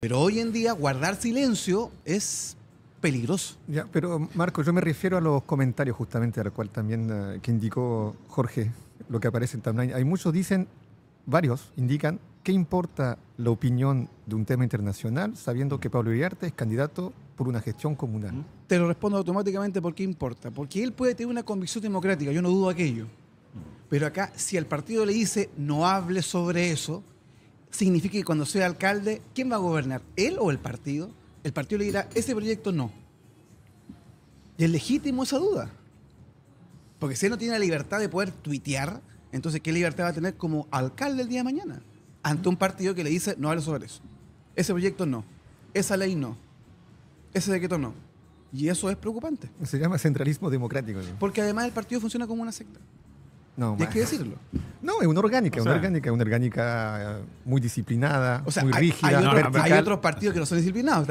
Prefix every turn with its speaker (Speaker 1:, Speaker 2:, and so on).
Speaker 1: Pero hoy en día guardar silencio es peligroso. Ya, pero Marco, yo me refiero a los comentarios justamente, al cual también eh, que indicó Jorge, lo que aparece en timeline. Hay muchos dicen, varios indican, ¿qué importa la opinión de un tema internacional sabiendo que Pablo Iriarte es candidato por una gestión comunal?
Speaker 2: Te lo respondo automáticamente por qué importa, porque él puede tener una convicción democrática, yo no dudo aquello. Pero acá, si el partido le dice no hable sobre eso, significa que cuando sea alcalde, ¿quién va a gobernar? ¿Él o el partido? El partido le dirá, ese proyecto no. Y es legítimo esa duda. Porque si él no tiene la libertad de poder tuitear, entonces ¿qué libertad va a tener como alcalde el día de mañana? Ante un partido que le dice, no hablo sobre eso. Ese proyecto no. Esa ley no. Ese decreto no. Y eso es preocupante. Se llama
Speaker 1: centralismo democrático.
Speaker 2: Porque además el partido funciona como una secta. No, y hay que decirlo. No,
Speaker 1: es una orgánica, es una orgánica, una orgánica muy disciplinada, muy rígida. Hay, otros, hay otros
Speaker 2: partidos que no son disciplinados.